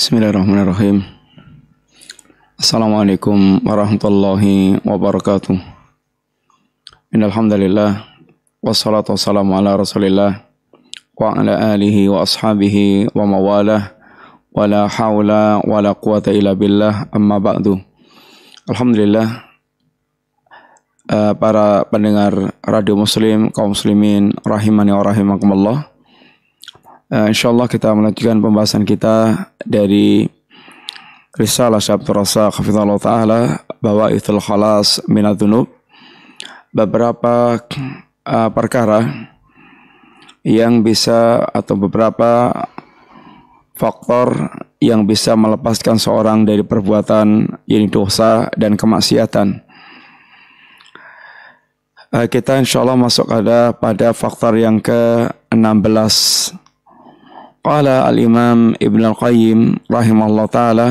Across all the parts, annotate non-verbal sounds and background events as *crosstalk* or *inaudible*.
Bismillahirrahmanirrahim. Assalamualaikum warahmatullahi wabarakatuh. Innalhamdulillah wassalatu wassalamu ala Rasulillah wa ala alihi wa ashabihi wa mawalah wa la haula wa la quwata illa billah amma ba'du. Alhamdulillah eh, para pendengar radio muslim kaum muslimin rahimani wa rahimakumullah Uh, eh, insya Allah kita melanjutkan pembahasan kita dari Risalah Syabtu Rasa Khafidhullah Ta'ala bahwa itul khalas minadunub beberapa uh, perkara yang bisa atau beberapa faktor yang bisa melepaskan seorang dari perbuatan ini dosa dan kemaksiatan. Eh, kita insya Allah masuk ada pada faktor yang ke-16 Qala al-Imam Ibn al-Qayyim rahimahullah ta'ala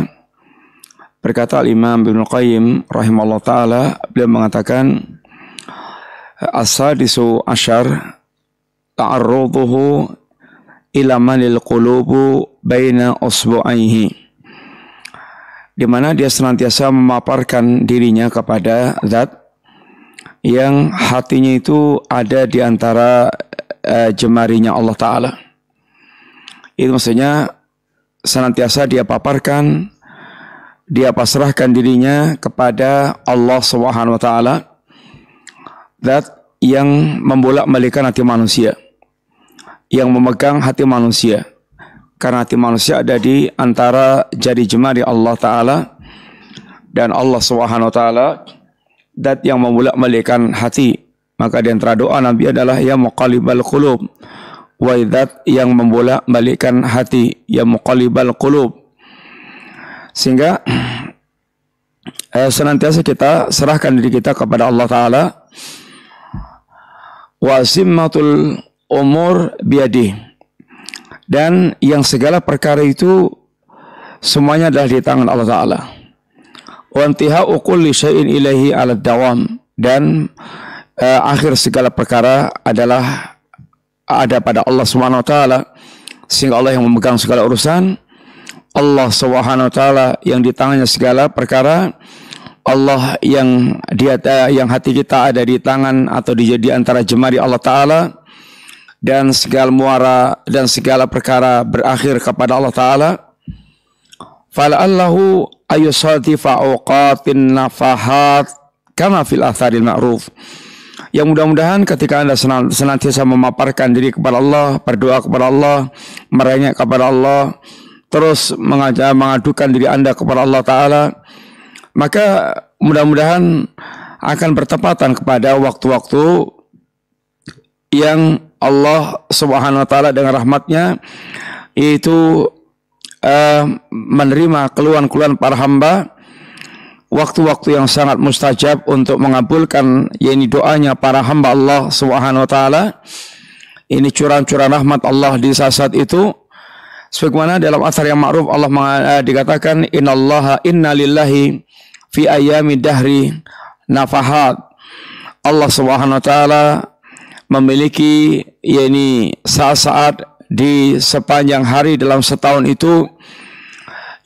Berkata al-Imam Ibn al-Qayyim rahimahullah ta'ala Beliau mengatakan As-sadisu ashar Ta'arruduhu ila manil qulubu baina usbu'aihi di mana dia senantiasa memaparkan dirinya kepada zat yang hatinya itu ada di antara uh, jemarinya Allah Ta'ala. Itu maksudnya senantiasa dia paparkan, dia pasrahkan dirinya kepada Allah Subhanahu wa taala that yang membolak-balikan hati manusia, yang memegang hati manusia. Karena hati manusia ada di antara jari jemari Allah taala dan Allah Subhanahu wa taala that yang membolak-balikan hati. Maka di antara doa Nabi adalah ya muqallibal qulub waidat yang membolak balikan hati yang mukalibal kulub sehingga *clears throat* eh, senantiasa kita serahkan diri kita kepada Allah taala wasimatul umur biadi dan yang segala perkara itu semuanya adalah di tangan Allah taala wantiha ukul lisein ilahi alad dawam dan eh, akhir segala perkara adalah ada pada Allah Subhanahu wa taala sehingga Allah yang memegang segala urusan Allah Subhanahu wa taala yang di tangannya segala perkara Allah yang dia yang hati kita ada di tangan atau di, di antara jemari Allah taala dan segala muara dan segala perkara berakhir kepada Allah taala fala'allahu ayusatifa uqatin nafahat kama fil atharil ma'ruf yang mudah-mudahan ketika Anda senantiasa memaparkan diri kepada Allah, berdoa kepada Allah, merengek kepada Allah, terus mengajak mengadukan diri Anda kepada Allah taala, maka mudah-mudahan akan bertepatan kepada waktu-waktu yang Allah Subhanahu wa taala dengan rahmatnya yaitu uh, eh, menerima keluhan-keluhan para hamba waktu-waktu yang sangat mustajab untuk mengabulkan yakni doanya para hamba Allah Subhanahu wa taala. Ini curahan-curahan rahmat Allah di saat-saat itu. Sebagaimana dalam asar yang ma'ruf Allah eh, dikatakan innallaha inna lillahi fi ayami dahri nafahat. Allah Subhanahu wa taala memiliki yakni saat-saat di sepanjang hari dalam setahun itu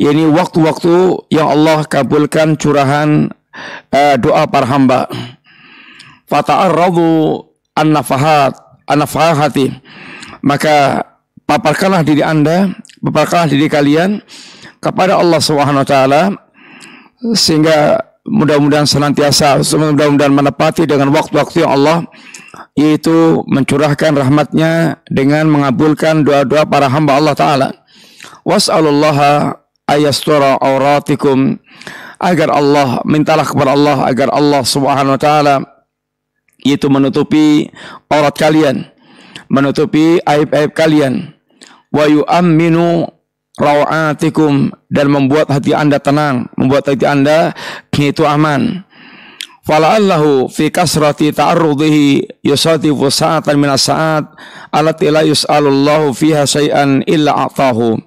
yakni waktu-waktu yang Allah kabulkan curahan uh, doa para hamba. Fata'arradu an-nafahat, an-nafahati. Maka paparkanlah diri Anda, paparkanlah diri kalian kepada Allah Subhanahu wa taala sehingga mudah-mudahan senantiasa mudah-mudahan menepati dengan waktu-waktu yang Allah yaitu mencurahkan rahmatnya dengan mengabulkan doa-doa para hamba Allah taala. Was'alullaha ayastura auratikum agar Allah mintalah kepada Allah agar Allah Subhanahu wa taala yaitu menutupi aurat kalian menutupi aib-aib kalian wa yu'minu rawatikum dan membuat hati Anda tenang membuat hati Anda itu aman fala'allahu fi kasrati ta'arrudihi yusadifu sa'atan minas sa'at alati la yus'alullahu fiha say'an illa a'tahu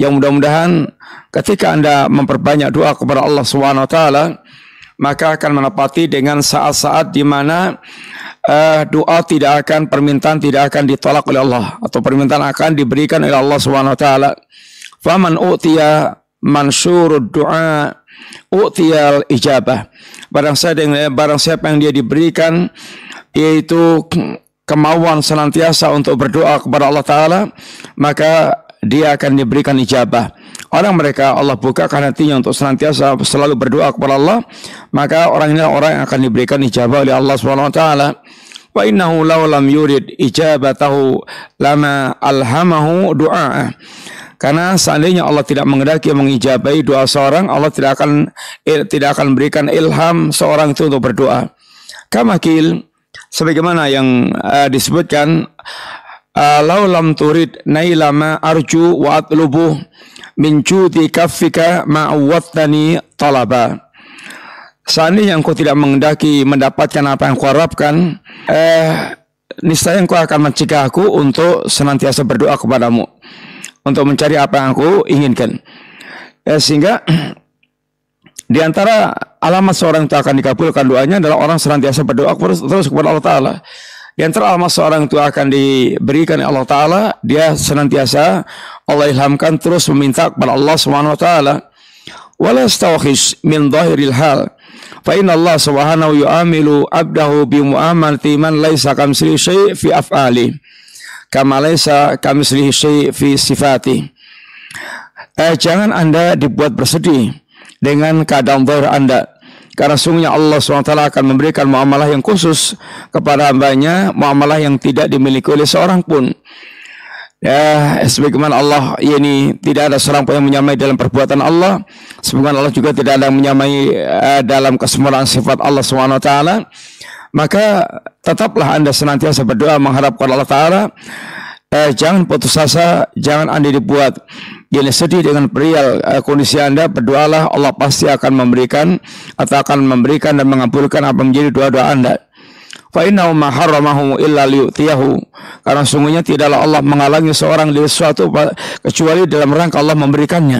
yang mudah-mudahan ketika Anda memperbanyak doa kepada Allah Subhanahu wa taala maka akan menepati dengan saat-saat di mana uh, doa tidak akan permintaan tidak akan ditolak oleh Allah atau permintaan akan diberikan oleh Allah Subhanahu wa taala. Faman utiya mansurud du'a utiyal ijabah. Barang siapa yang barang siapa yang dia diberikan yaitu kemauan senantiasa untuk berdoa kepada Allah taala, maka dia akan diberikan ijabah. Orang mereka Allah bukakan hatinya untuk senantiasa selalu berdoa kepada Allah, maka orang ini orang yang akan diberikan ijabah oleh Allah Subhanahu wa taala. Wa innahu law lam yurid ijabatahu lama alhamahu du'a. Karena seandainya Allah tidak mengendaki mengijabai doa seorang, Allah tidak akan eh, tidak akan berikan ilham seorang itu untuk berdoa. Kamakil sebagaimana yang uh, disebutkan Ah, lau lam turid ma arju wa atlubu min judi ma ma'awwattani talaba. yang kau tidak mengendaki mendapatkan apa yang kau harapkan, eh, niscaya engkau akan mencegah aku untuk senantiasa berdoa kepadamu untuk mencari apa yang aku inginkan. Eh, sehingga *clears throat* di antara alamat seorang yang akan dikabulkan doanya adalah orang senantiasa berdoa terus kepada Allah Ta'ala. Yang teramat seorang itu akan diberikan Allah Ta'ala, dia senantiasa Allah ilhamkan terus meminta kepada Allah Subhanahu Wa Ta'ala. Wala stawkhis min zahiril hal. Fa inna Allah subhanahu yu'amilu abdahu bi mu'amalati man laisa kamslihi syai' fi af'ali. Kama laisa kamslihi syai' fi sifati. Eh, jangan Anda dibuat bersedih dengan keadaan zahir Anda karena sungguhnya Allah SWT akan memberikan muamalah yang khusus kepada hambanya, muamalah yang tidak dimiliki oleh seorang pun. Ya, sebagaimana Allah ya ini tidak ada seorang pun yang menyamai dalam perbuatan Allah. Sebagaimana Allah juga tidak ada yang menyamai uh, dalam kesempurnaan sifat Allah Swt. Maka tetaplah Anda senantiasa berdoa mengharapkan Allah taala eh, jangan putus asa, jangan Anda dibuat jadi sedih dengan perial eh, kondisi Anda, berdoalah Allah pasti akan memberikan atau akan memberikan dan mengabulkan apa menjadi doa-doa Anda. Fa innahu ma harramahu illa liyutiyahu. Karena sungguhnya tidaklah Allah menghalangi seorang dari sesuatu kecuali dalam rangka Allah memberikannya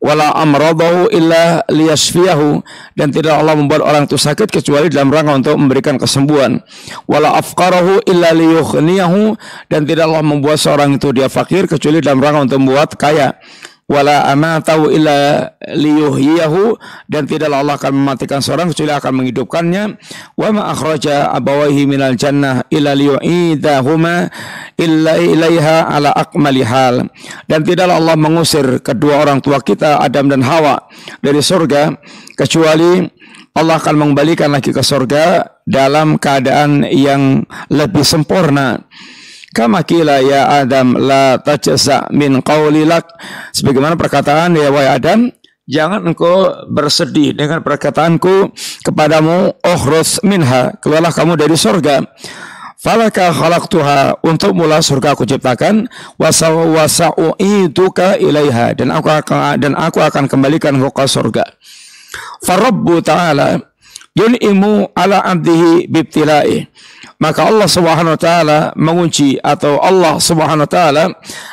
wala amradahu illa liyashfiyahu dan tidak Allah membuat orang itu sakit kecuali dalam rangka untuk memberikan kesembuhan wala afqarahu illa liyughniyahu dan tidak Allah membuat seorang itu dia fakir kecuali dalam rangka untuk membuat kaya wala amatahu illa liyuhyiyahu dan tidaklah Allah akan mematikan seorang kecuali akan menghidupkannya wa ma akhraja abawaihi minal jannah illa liyu'idahuma illa ilaiha ala akmali hal dan tidaklah Allah mengusir kedua orang tua kita Adam dan Hawa dari surga kecuali Allah akan mengembalikan lagi ke surga dalam keadaan yang lebih sempurna. Kama kila ya Adam la tajasa min qaulilak. Sebagaimana perkataan ya wahai Adam, jangan engkau bersedih dengan perkataanku kepadamu ohros minha. Keluarlah kamu dari surga. Falaka khalaqtuha untuk mula surga aku ciptakan wasa'u'ituka ilaiha dan aku akan dan aku akan kembalikan engkau ke surga. Farabbu ta'ala yun'imu ala abdihi bibtila'i. Maka Allah Subhanahu wa taala mengunci atau Allah Subhanahu wa taala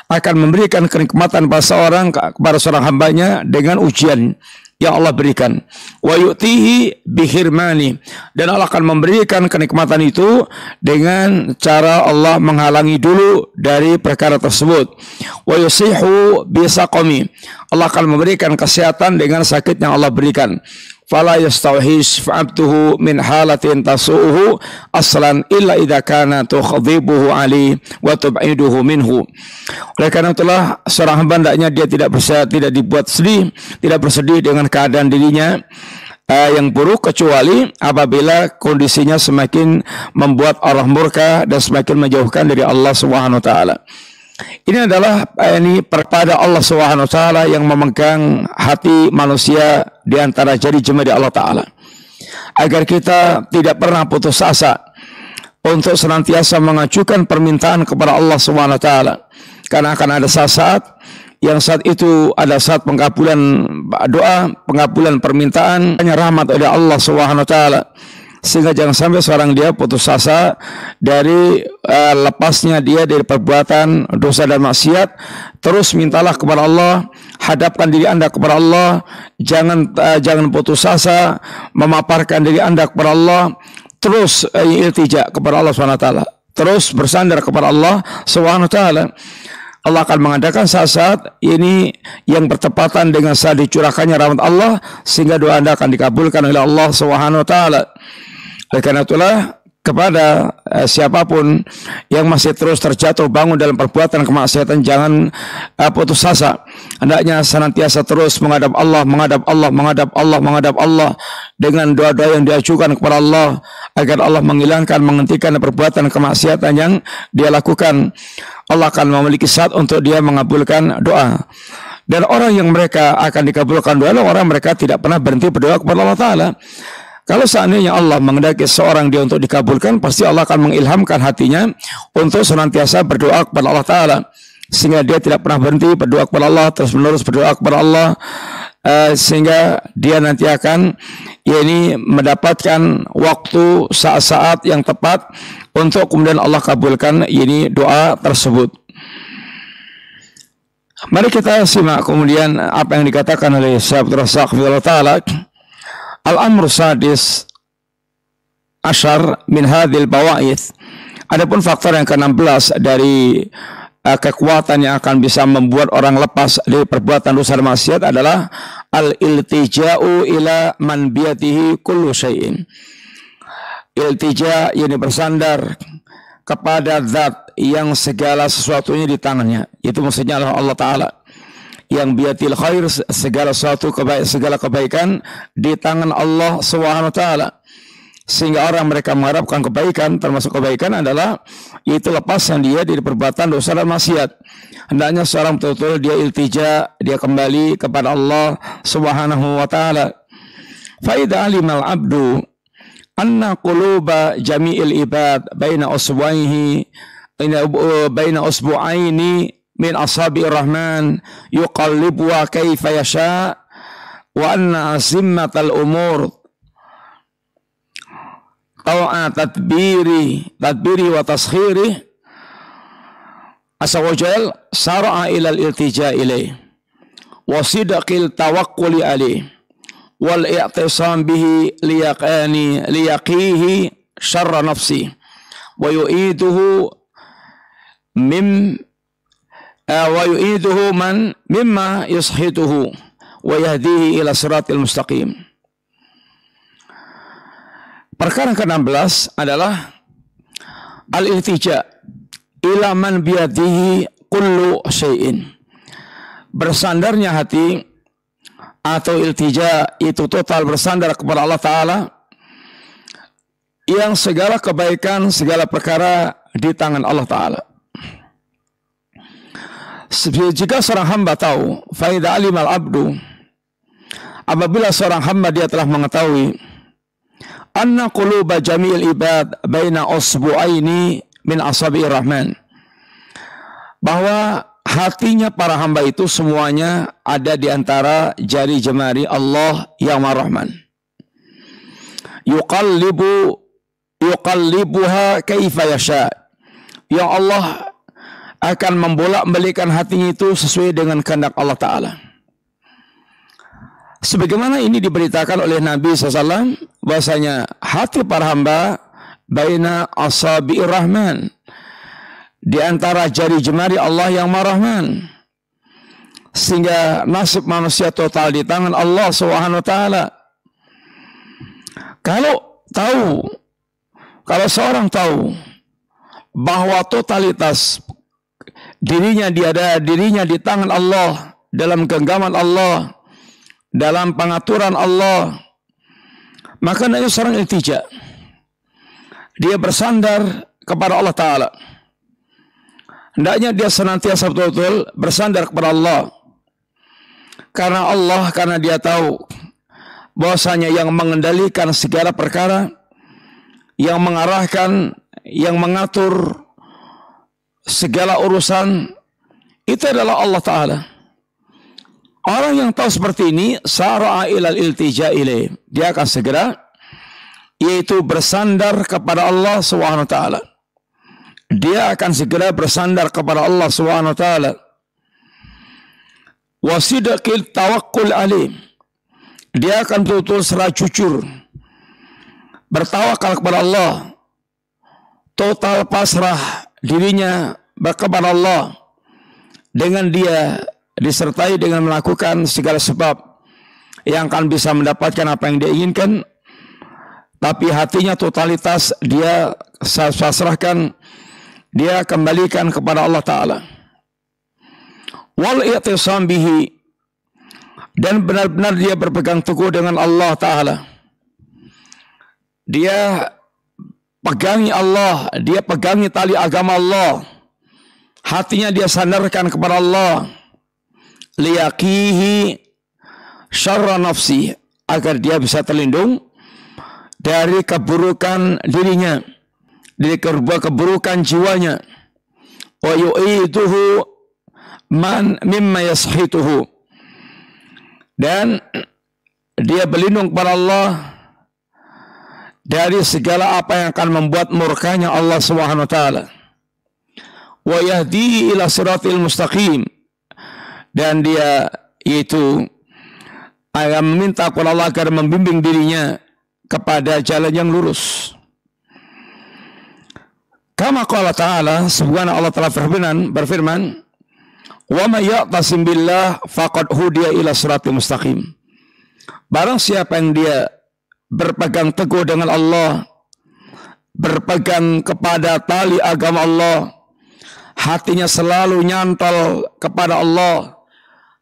akan memberikan kenikmatan pada seorang kepada seorang hambanya dengan ujian yang Allah berikan. Wa yu'tihi bihirmani. Dan Allah akan memberikan kenikmatan itu dengan cara Allah menghalangi dulu dari perkara tersebut. Wa yusihu bisaqami. Allah akan memberikan kesehatan dengan sakit yang Allah berikan fala yastawhish fa'abtuhu min halatin tasu'uhu aslan illa idha kana tukhadibuhu ali wa tub'iduhu minhu oleh karena itulah seorang hamba hendaknya dia tidak bisa tidak dibuat sedih tidak bersedih dengan keadaan dirinya uh, yang buruk kecuali apabila kondisinya semakin membuat orang murka dan semakin menjauhkan dari Allah Subhanahu wa taala ini adalah eh, ini perkara Allah Subhanahu wa yang memegang hati manusia di antara jari-jemari Allah taala. Agar kita tidak pernah putus asa untuk senantiasa mengajukan permintaan kepada Allah Subhanahu wa Karena akan ada saat saat yang saat itu ada saat pengabulan doa, pengabulan permintaan, hanya rahmat oleh Allah Subhanahu wa sehingga jangan sampai seorang dia putus asa dari uh, lepasnya dia dari perbuatan dosa dan maksiat terus mintalah kepada Allah hadapkan diri Anda kepada Allah jangan uh, jangan putus asa memaparkan diri Anda kepada Allah terus uh, eh, iltija kepada Allah Subhanahu terus bersandar kepada Allah Subhanahu Allah akan mengadakan saat-saat ini yang bertepatan dengan saat dicurahkannya rahmat Allah sehingga doa Anda akan dikabulkan oleh Allah Subhanahu wa taala. Oleh karena itulah kepada eh, siapapun yang masih terus terjatuh bangun dalam perbuatan kemaksiatan jangan eh, putus asa hendaknya senantiasa terus menghadap Allah menghadap Allah menghadap Allah menghadap Allah dengan doa-doa yang diajukan kepada Allah agar Allah menghilangkan menghentikan perbuatan kemaksiatan yang dia lakukan Allah akan memiliki saat untuk dia mengabulkan doa dan orang yang mereka akan dikabulkan doa orang mereka tidak pernah berhenti berdoa kepada Allah Taala kalau seandainya Allah mengendaki seorang dia untuk dikabulkan, pasti Allah akan mengilhamkan hatinya untuk senantiasa berdoa kepada Allah Ta'ala. Sehingga dia tidak pernah berhenti berdoa kepada Allah, terus menerus berdoa kepada Allah. Eh, sehingga dia nanti akan ya ini mendapatkan waktu saat-saat yang tepat untuk kemudian Allah kabulkan ya ini doa tersebut. Mari kita simak kemudian apa yang dikatakan oleh Syaikh Rasak Ta'ala al Amr sadis ashar min Hadil bawaith. Adapun faktor yang ke-16 dari uh, kekuatan yang akan bisa membuat orang lepas dari perbuatan dosa maksiat adalah al-iltija'u ila man biyadihi kullu syai'in. Iltija yang bersandar kepada zat yang segala sesuatunya di tangannya. Itu maksudnya Allah Ta'ala yang biatil khair segala sesuatu kebaik, segala kebaikan di tangan Allah Subhanahu wa taala. Sehingga orang mereka mengharapkan kebaikan termasuk kebaikan adalah yaitu lepasnya dia di perbuatan dosa dan maksiat. Hendaknya seorang betul-betul dia iltija, dia kembali kepada Allah Subhanahu wa taala. Fa alimal abdu anna quluba jami'il ibad baina usbuaihi baina usbuaini من أصحاب الرحمن يقلبها كيف يشاء وأن أزمة الأمور طوع تدبيري تدبيري وتسخيري عز وجل سرع إلى الالتجاء إليه وصدق التوكل عليه والاعتصام به ليقاني ليقيه شر نفسي ويؤيده من Eh, wa yu'iduhu man mimma yushituhu wa yahdihi ila siratil mustaqim. Perkara ke-16 adalah al-iltija ila man biyadihi kullu syai'in. Bersandarnya hati atau iltija itu total bersandar kepada Allah Ta'ala yang segala kebaikan, segala perkara di tangan Allah Ta'ala. Jika seorang hamba tahu, faida alimal abdu, apabila seorang hamba dia telah mengetahui, anna quluba jami'il ibad baina usbu'aini min asabi rahman. Bahwa hatinya para hamba itu semuanya ada di antara jari jemari Allah yang marahman. Yuqallibu yuqallibuha kaifa yasha. ya Allah akan membolak-balikan hatinya itu sesuai dengan kehendak Allah Ta'ala. Sebagaimana ini diberitakan oleh Nabi SAW, bahasanya hati para hamba baina asabi rahman. Di antara jari jemari Allah yang marahman. Sehingga nasib manusia total di tangan Allah Subhanahu taala. Kalau tahu, kalau seorang tahu bahwa totalitas dirinya diada dirinya di tangan Allah dalam genggaman Allah dalam pengaturan Allah maka Nabi seorang iltija dia bersandar kepada Allah Ta'ala hendaknya dia senantiasa betul-betul bersandar kepada Allah karena Allah karena dia tahu bahwasanya yang mengendalikan segala perkara yang mengarahkan yang mengatur segala urusan itu adalah Allah Ta'ala. Orang yang tahu seperti ini, sara'a ilal iltija ilaih. Dia akan segera, yaitu bersandar kepada Allah Subhanahu Ta'ala. Dia akan segera bersandar kepada Allah Subhanahu Ta'ala. Wasidakil tawakkul alim. Dia akan betul-betul serah cucur. Bertawakal kepada Allah. Total pasrah dirinya kepada Allah dengan dia disertai dengan melakukan segala sebab yang akan bisa mendapatkan apa yang dia inginkan tapi hatinya totalitas dia serahkan dia kembalikan kepada Allah taala wal i'tisam bihi dan benar-benar dia berpegang teguh dengan Allah taala dia pegangi Allah, dia pegangi tali agama Allah. Hatinya dia sandarkan kepada Allah. Liyakihi syarra nafsi agar dia bisa terlindung dari keburukan dirinya, dari keburukan jiwanya. Wa yu'iduhu man mimma yashituhu. Dan dia berlindung kepada Allah dari segala apa yang akan membuat murkanya Allah Subhanahu wa taala. Wa yahdihi ila siratil mustaqim. Dan dia yaitu akan meminta kepada Allah agar membimbing dirinya kepada jalan yang lurus. Kama qala ta'ala, subhanahu Allah telah berfirman, berfirman, "Wa may ya'tasim billah faqad hudiya ila siratal mustaqim." Barang siapa yang dia berpegang teguh dengan Allah, berpegang kepada tali agama Allah, hatinya selalu nyantol kepada Allah,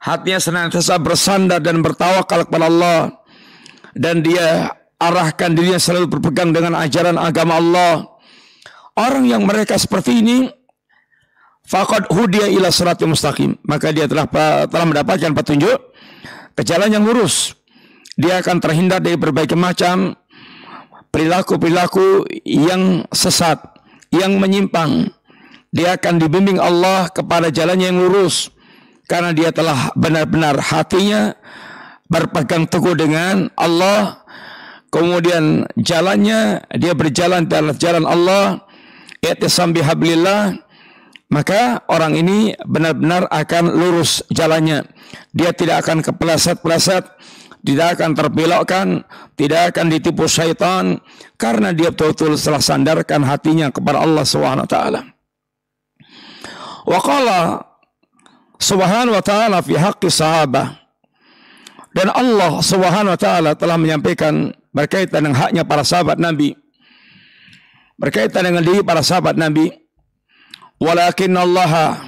hatinya senantiasa bersandar dan bertawakal kepada Allah, dan dia arahkan dirinya selalu berpegang dengan ajaran agama Allah. Orang yang mereka seperti ini, fakat hudia ila mustaqim. Maka dia telah telah mendapatkan petunjuk ke jalan yang lurus dia akan terhindar dari berbagai macam perilaku-perilaku yang sesat, yang menyimpang. Dia akan dibimbing Allah kepada jalan yang lurus karena dia telah benar-benar hatinya berpegang teguh dengan Allah. Kemudian jalannya dia berjalan di atas jalan Allah. Yatisambi hablillah. Maka orang ini benar-benar akan lurus jalannya. Dia tidak akan kepleset-pleset tidak akan terbelokkan, tidak akan ditipu syaitan karena dia betul-betul telah sandarkan hatinya kepada Allah Swt. wa taala. qala Subhanahu wa taala fi haqqi sahabah. Dan Allah Subhanahu wa taala telah menyampaikan berkaitan dengan haknya para sahabat Nabi. Berkaitan dengan diri para sahabat Nabi. Walakin Allah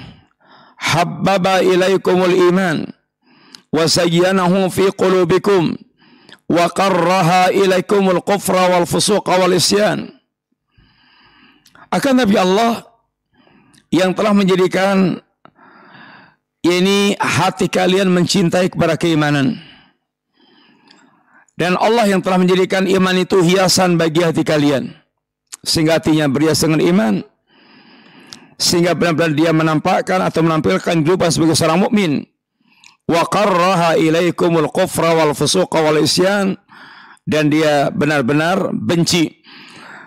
habbaba ilaikumul iman في قلوبكم وقرها إليكم الكفر والفسوق والإسيان akan Nabi Allah yang telah menjadikan ini hati kalian mencintai kepada keimanan. Dan Allah yang telah menjadikan iman itu hiasan bagi hati kalian. Sehingga hatinya berhias dengan iman. Sehingga benar-benar dia menampakkan atau menampilkan jubah sebagai seorang mukmin wa qarraha ilaikumul kufra wal fusuqa wal isyan dan dia benar-benar benci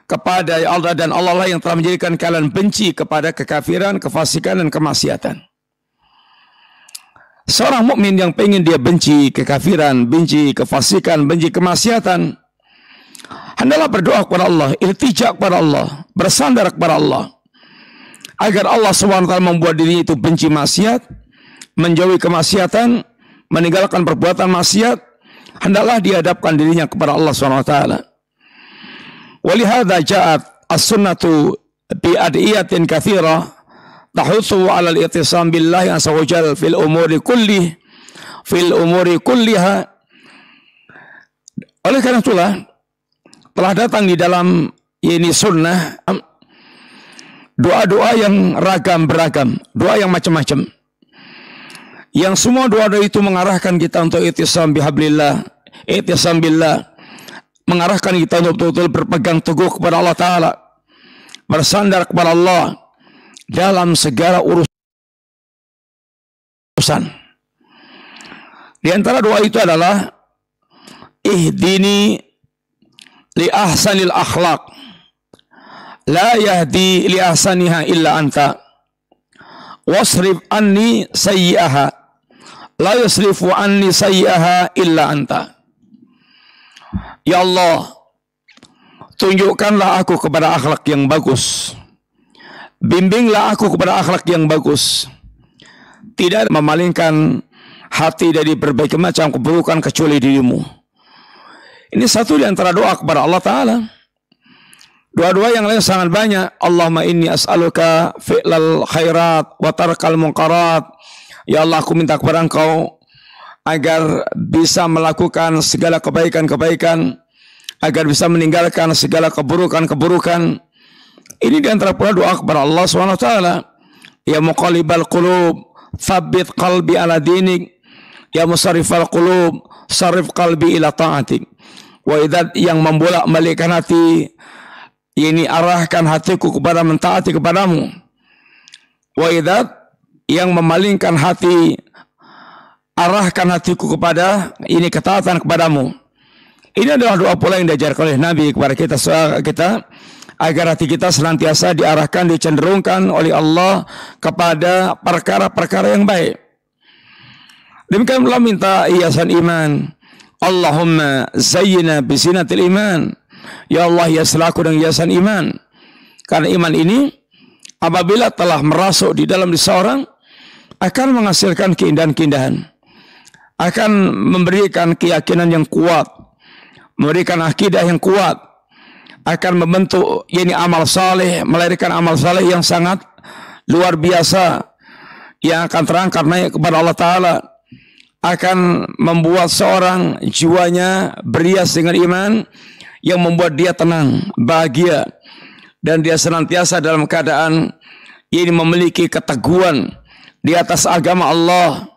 kepada Allah dan Allah lah yang telah menjadikan kalian benci kepada kekafiran, kefasikan dan kemaksiatan. Seorang mukmin yang pengen dia benci kekafiran, benci kefasikan, benci kemaksiatan, hendaklah berdoa kepada Allah, iltija kepada Allah, bersandar kepada Allah. Agar Allah SWT membuat dirinya itu benci maksiat, menjauhi kemaksiatan, meninggalkan perbuatan maksiat, hendaklah dihadapkan dirinya kepada Allah SWT. Walihada ja'at as-sunnatu bi'adiyatin katsira tahussu ala al ittisam billahi azza fil umuri kulli fil umuri kulliha oleh karena itulah telah datang di dalam ini sunnah doa-doa yang ragam beragam doa yang macam-macam yang semua doa doa itu mengarahkan kita untuk itisam bihablillah, itu billah, mengarahkan kita untuk betul-betul berpegang teguh kepada Allah Ta'ala, bersandar kepada Allah dalam segala urusan. Di antara doa itu adalah ihdini li ahsanil akhlak la yahdi li ahsaniha illa anta wasrif anni sayyi'aha La yusrifu anni sayyaha illa anta. Ya Allah, tunjukkanlah aku kepada akhlak yang bagus. Bimbinglah aku kepada akhlak yang bagus. Tidak memalingkan hati dari berbagai macam keburukan kecuali dirimu. Ini satu di antara doa kepada Allah Ta'ala. Dua-dua yang lain sangat banyak. Allahumma inni as'aluka fi'lal khairat wa tarkal munkarat Ya Allah aku minta kepada engkau agar bisa melakukan segala kebaikan-kebaikan, agar bisa meninggalkan segala keburukan-keburukan. Ini diantara pula doa kepada Allah SWT. Ya muqalibal qulub, Fabbit qalbi ala dinik. Ya musarifal qulub, sarif qalbi ila ta'atik. Wa idat yang membolak balikkan hati, ini arahkan hatiku kepada mentaati kepadamu. Wa idat yang memalingkan hati arahkan hatiku kepada ini ketaatan kepadamu. Ini adalah doa pula yang diajarkan oleh Nabi kepada kita kita agar hati kita senantiasa diarahkan dicenderungkan oleh Allah kepada perkara-perkara yang baik. Demikian pula minta hiasan iman. Allahumma zayyina bisinatil iman. Ya Allah ya selaku dengan hiasan iman. Karena iman ini apabila telah merasuk di dalam seseorang, akan menghasilkan keindahan-keindahan. Akan memberikan keyakinan yang kuat. Memberikan akidah yang kuat. Akan membentuk ini amal saleh, melahirkan amal saleh yang sangat luar biasa yang akan terangkat naik kepada Allah Ta'ala akan membuat seorang jiwanya berias dengan iman yang membuat dia tenang, bahagia dan dia senantiasa dalam keadaan ini memiliki keteguhan di atas agama Allah.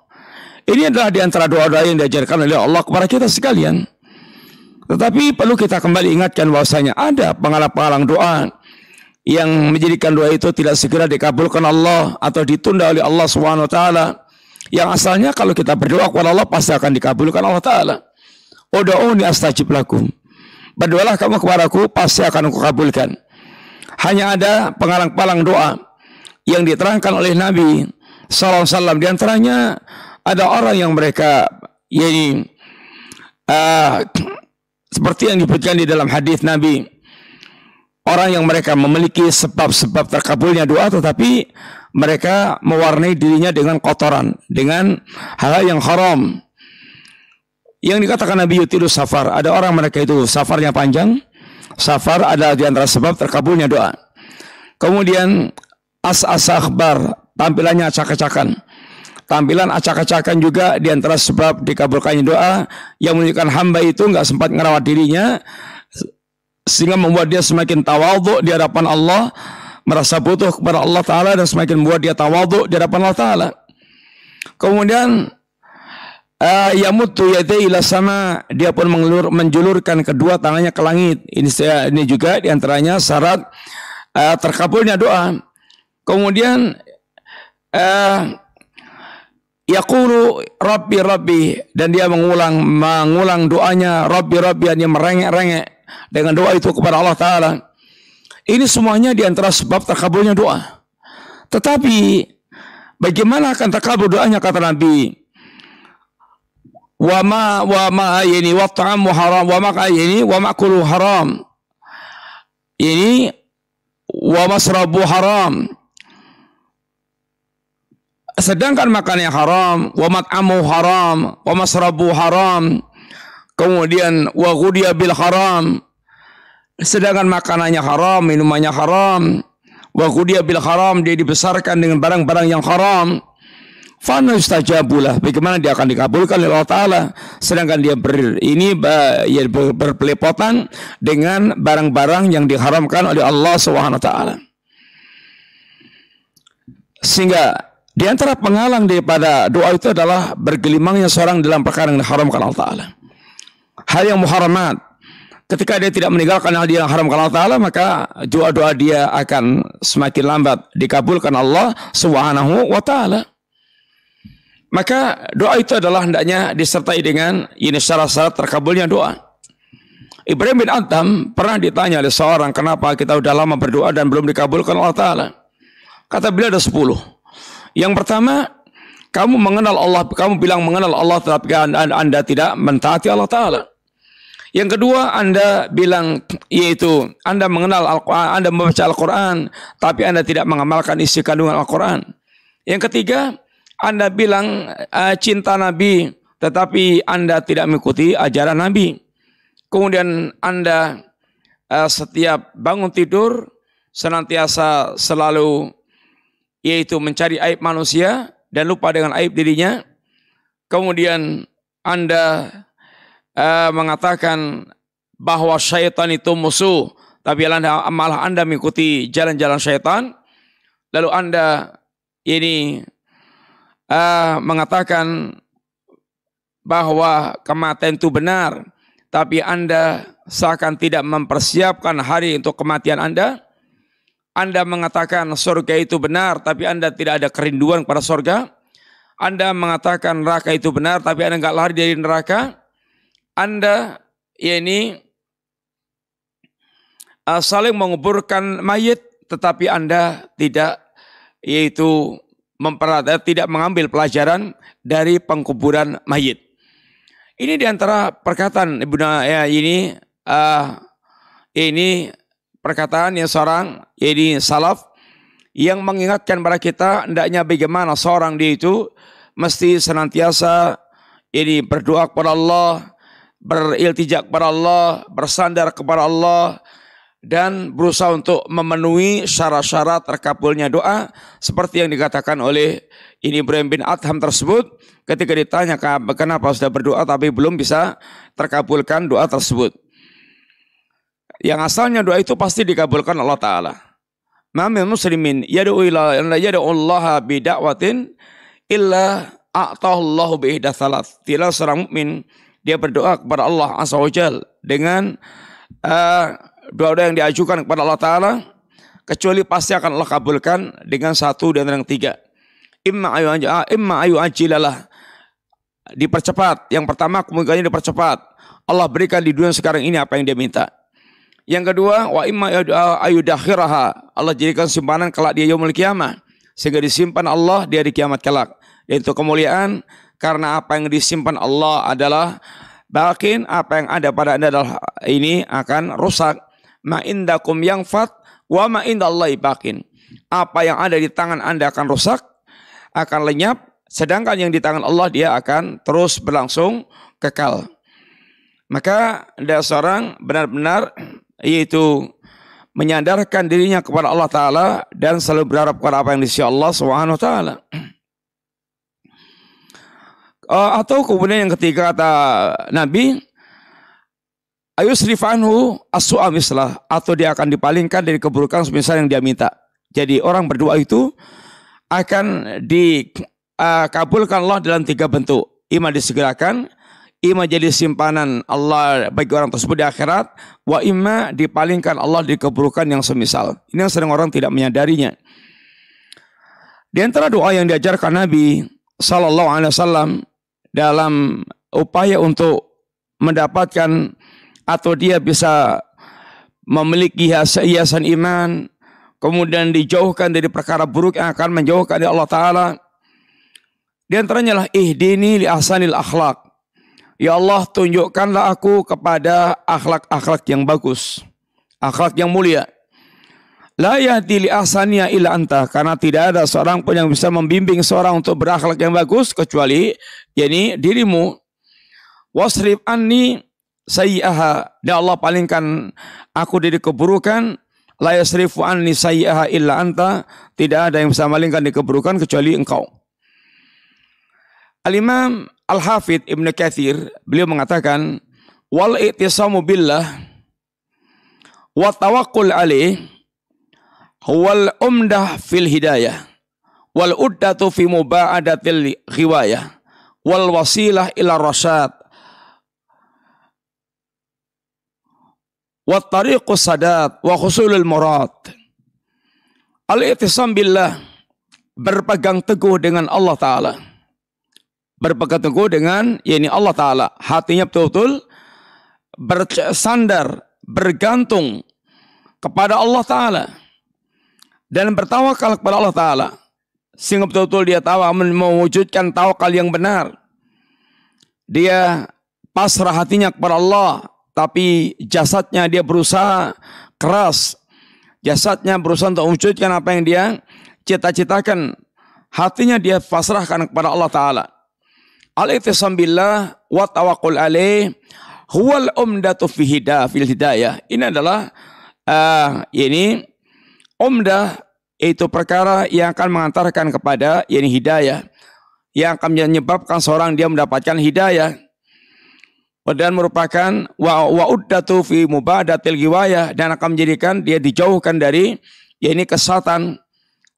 Ini adalah di antara doa-doa yang diajarkan oleh Allah kepada kita sekalian. Tetapi perlu kita kembali ingatkan bahwasanya ada pengalang-pengalang doa yang menjadikan doa itu tidak segera dikabulkan Allah atau ditunda oleh Allah Subhanahu taala. Yang asalnya kalau kita berdoa kepada Allah pasti akan dikabulkan Allah taala. Udu'uni astajib lakum. Berdoalah kamu kepadaku pasti akan kukabulkan. Hanya ada pengalang-palang doa yang diterangkan oleh Nabi Sallallahu Wasallam. Di antaranya ada orang yang mereka yani uh, *clears throat* seperti yang diberikan di dalam hadis Nabi orang yang mereka memiliki sebab-sebab terkabulnya doa tetapi mereka mewarnai dirinya dengan kotoran dengan hal yang haram yang dikatakan Nabi Yutilus Safar ada orang mereka itu safarnya panjang safar adalah di antara sebab terkabulnya doa kemudian as-as akhbar tampilannya acak-acakan. Tampilan acak-acakan juga diantara sebab dikabulkannya doa yang menunjukkan hamba itu nggak sempat merawat dirinya sehingga membuat dia semakin tawadhu di hadapan Allah, merasa butuh kepada Allah taala dan semakin membuat dia tawadhu di hadapan Allah taala. Kemudian eh, yamutu yaitu ila sama dia pun mengelur, menjulurkan kedua tangannya ke langit. Ini ini juga diantaranya syarat eh, terkabulnya doa. Kemudian eh, Yaqulu Rabbi Rabbi dan dia mengulang mengulang doanya Rabbi Rabbi yang merengek-rengek dengan doa itu kepada Allah Taala. Ini semuanya diantara sebab terkabulnya doa. Tetapi bagaimana akan terkabul doanya kata Nabi? Wa ma wa ma ayini wa ta'amu haram wa ma ayini wa ma haram. Ini wa masrabu haram sedangkan makannya haram, wa mat'amu haram, wa masrabu haram, kemudian wa ghudiya bil haram, sedangkan makanannya haram, minumannya haram, wa ghudiya bil haram, dia dibesarkan dengan barang-barang yang haram. Fana Bagaimana dia akan dikabulkan oleh Allah Ta'ala. Sedangkan dia ber, ini ya, ber, berpelepotan dengan barang-barang yang diharamkan oleh Allah Subhanahu Wa Ta'ala. Sehingga di antara penghalang daripada doa itu adalah bergelimangnya seorang dalam perkara yang diharamkan Allah Ta'ala. Hal yang muharamat. Ketika dia tidak meninggalkan hal yang haramkan Allah Ta'ala, maka doa-doa dia akan semakin lambat dikabulkan Allah Subhanahu wa Ta'ala. Maka doa itu adalah hendaknya disertai dengan ini syarat-syarat terkabulnya doa. Ibrahim bin Adam pernah ditanya oleh seorang, kenapa kita sudah lama berdoa dan belum dikabulkan Allah Ta'ala? Kata beliau ada sepuluh. Yang pertama, kamu mengenal Allah, kamu bilang mengenal Allah tetapi Anda, tidak mentaati Allah taala. Yang kedua, Anda bilang yaitu Anda mengenal Al-Qur'an, Anda membaca Al-Qur'an tapi Anda tidak mengamalkan isi kandungan Al-Qur'an. Yang ketiga, Anda bilang uh, cinta Nabi tetapi Anda tidak mengikuti ajaran Nabi. Kemudian Anda uh, setiap bangun tidur senantiasa selalu yaitu mencari aib manusia dan lupa dengan aib dirinya. Kemudian Anda uh, mengatakan bahwa syaitan itu musuh, tapi anda, malah Anda mengikuti jalan-jalan syaitan. Lalu Anda ini uh, mengatakan bahwa kematian itu benar, tapi Anda seakan tidak mempersiapkan hari untuk kematian Anda anda mengatakan surga itu benar, tapi Anda tidak ada kerinduan kepada surga. Anda mengatakan neraka itu benar, tapi Anda nggak lari dari neraka. Anda ya ini uh, saling menguburkan mayat, tetapi Anda tidak yaitu memperhatikan, eh, tidak mengambil pelajaran dari pengkuburan mayat. Ini diantara perkataan Ibunda ya ini uh, ini Perkataan yang seorang ini salaf yang mengingatkan kepada kita hendaknya bagaimana seorang dia itu mesti senantiasa ini berdoa kepada Allah, beriltijak kepada Allah, bersandar kepada Allah dan berusaha untuk memenuhi syarat-syarat terkabulnya doa seperti yang dikatakan oleh ini Ibrahim bin Adham tersebut ketika ditanya kenapa sudah berdoa tapi belum bisa terkabulkan doa tersebut. Yang asalnya doa itu pasti dikabulkan Allah Ta'ala. Mamin muslimin yadu ila yadu Allah bidakwatin illa a'tahullahu bi'ihdah salat. Tidak seorang mukmin dia berdoa kepada Allah Azza wa Jal dengan uh, doa-doa yang diajukan kepada Allah Ta'ala kecuali pasti akan Allah kabulkan dengan satu dan yang tiga. Imma ayu, ah, imma ayu ajilalah dipercepat. Yang pertama kemungkinannya dipercepat. Allah berikan di dunia sekarang ini apa yang dia minta. Yang kedua, wa imma ayudakhiraha. Allah jadikan simpanan kelak dia yaumul kiamah. Sehingga disimpan Allah di hari kiamat kelak. Yaitu kemuliaan karena apa yang disimpan Allah adalah bakin, apa yang ada pada Anda adalah ini akan rusak. Ma indakum yang fat wa ma indallahi bakin. Apa yang ada di tangan Anda akan rusak, akan lenyap, sedangkan yang di tangan Allah dia akan terus berlangsung kekal. Maka ada seorang benar-benar yaitu menyandarkan dirinya kepada Allah Ta'ala dan selalu berharap kepada apa yang disi Allah Subhanahu Ta'ala. Eh, atau kemudian yang ketiga kata Nabi, Ayusrifanhu as asu amislah atau dia akan dipalingkan dari keburukan semisal yang dia minta. Jadi orang berdoa itu akan dikabulkan eh, Allah dalam tiga bentuk. Iman disegerakan, Ima jadi simpanan Allah bagi orang tersebut di akhirat, wa imma dipalingkan Allah di keburukan yang semisal. Ini yang sering orang tidak menyadarinya. Di antara doa yang diajarkan Nabi Sallallahu Alaihi Wasallam dalam upaya untuk mendapatkan atau dia bisa memiliki hiasan iman, kemudian dijauhkan dari perkara buruk yang akan menjauhkan dari Allah Ta'ala. Di antaranya lah, ihdini li ahsanil akhlak. Ya Allah tunjukkanlah aku kepada akhlak-akhlak yang bagus. Akhlak yang mulia. La yahdi li ahsaniya illa anta. Karena tidak ada seorang pun yang bisa membimbing seorang untuk berakhlak yang bagus. Kecuali yakni dirimu. Wasrif anni sayyaha. Ya Allah palingkan aku dari keburukan. La yasrifu anni sayyaha illa anta. Tidak ada yang bisa malingkan dari keburukan kecuali engkau. Al-Imam al Hafid Ibn Kathir, beliau mengatakan, Wal i'tisamu billah, wa tawakkul alaih, wal umdah fil hidayah, wal uddatu fi muba'adatil riwayah, wal wasilah ila rasyad, wa tariqus sadat, wa khusulul murad. Al-i'tisam billah, berpegang teguh dengan Allah Ta'ala berpegang teguh dengan yakni Allah taala. Hatinya betul-betul bersandar, bergantung kepada Allah taala dan bertawakal kepada Allah taala. Sehingga betul-betul dia tahu mewujudkan tawakal yang benar. Dia pasrah hatinya kepada Allah, tapi jasadnya dia berusaha keras. Jasadnya berusaha untuk mewujudkan apa yang dia cita-citakan. Hatinya dia pasrahkan kepada Allah Ta'ala. Alaitisambillah ya wa tawakkul alaih huwal umdatu fi hidayah fil hidayah. Ini adalah uh, eh, ini umdah itu perkara yang akan mengantarkan kepada yakni hidayah yang akan menyebabkan seorang dia mendapatkan hidayah dan merupakan wa wa'uddatu fi mubadatil giwayah dan akan menjadikan dia dijauhkan dari yakni kesatan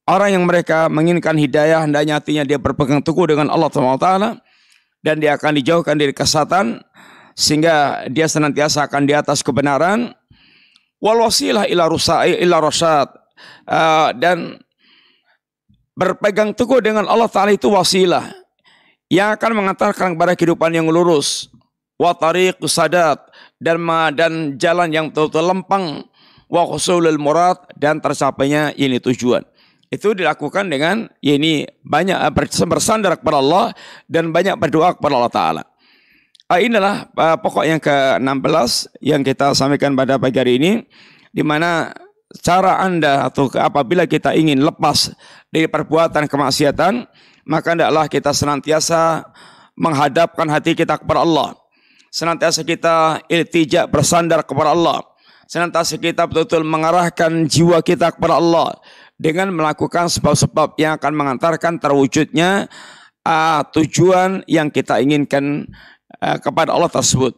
orang yang mereka menginginkan hidayah hendaknya hatinya dia berpegang teguh dengan Allah Subhanahu wa taala dan dia akan dijauhkan dari kesatan sehingga dia senantiasa akan di atas kebenaran wal wasilah ila ila rasyad ah, dan berpegang teguh dengan Allah taala itu wasilah yang akan mengantarkan kepada kehidupan yang lurus wa tariqus sadat dan dan jalan yang betul-betul lempang wa husulul murad dan tercapainya ini tujuan itu dilakukan dengan ya ini banyak eh, bersandar kepada Allah dan banyak berdoa kepada Allah Ta'ala. Eh, inilah eh, pokok yang ke-16 yang kita sampaikan pada pagi hari ini. Di mana cara Anda atau apabila kita ingin lepas dari perbuatan kemaksiatan, maka hendaklah kita senantiasa menghadapkan hati kita kepada Allah. Senantiasa kita iltijak bersandar kepada Allah senantiasa kita betul-betul mengarahkan jiwa kita kepada Allah dengan melakukan sebab-sebab yang akan mengantarkan terwujudnya uh, tujuan yang kita inginkan uh, kepada Allah tersebut.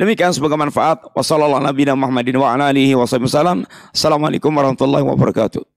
Demikian semoga manfaat. Wassalamualaikum warahmatullahi wabarakatuh.